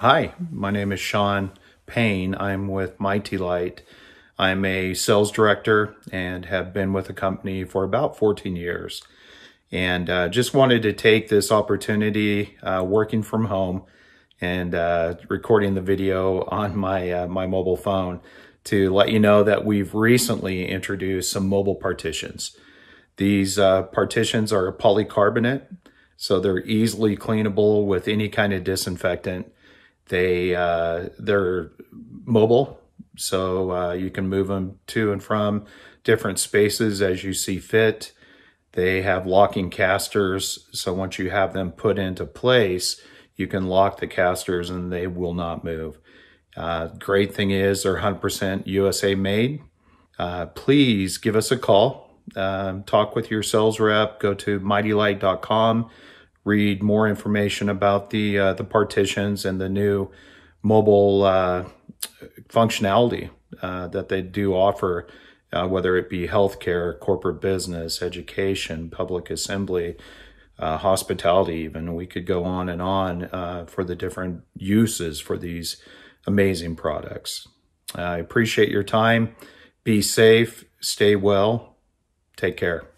Hi, my name is Sean Payne. I'm with Mighty Light. I'm a sales director and have been with the company for about 14 years. And uh, just wanted to take this opportunity uh, working from home and uh, recording the video on my, uh, my mobile phone to let you know that we've recently introduced some mobile partitions. These uh, partitions are polycarbonate, so they're easily cleanable with any kind of disinfectant they uh, they're mobile, so uh, you can move them to and from different spaces as you see fit. They have locking casters, so once you have them put into place, you can lock the casters and they will not move. Uh, great thing is they're 100% USA made. Uh, please give us a call. Uh, talk with your sales rep. Go to mightylight.com read more information about the uh, the partitions and the new mobile uh, functionality uh, that they do offer, uh, whether it be healthcare, corporate business, education, public assembly, uh, hospitality. Even we could go on and on for the different uses for these amazing products. I appreciate your time. Be safe. Stay well. Take care.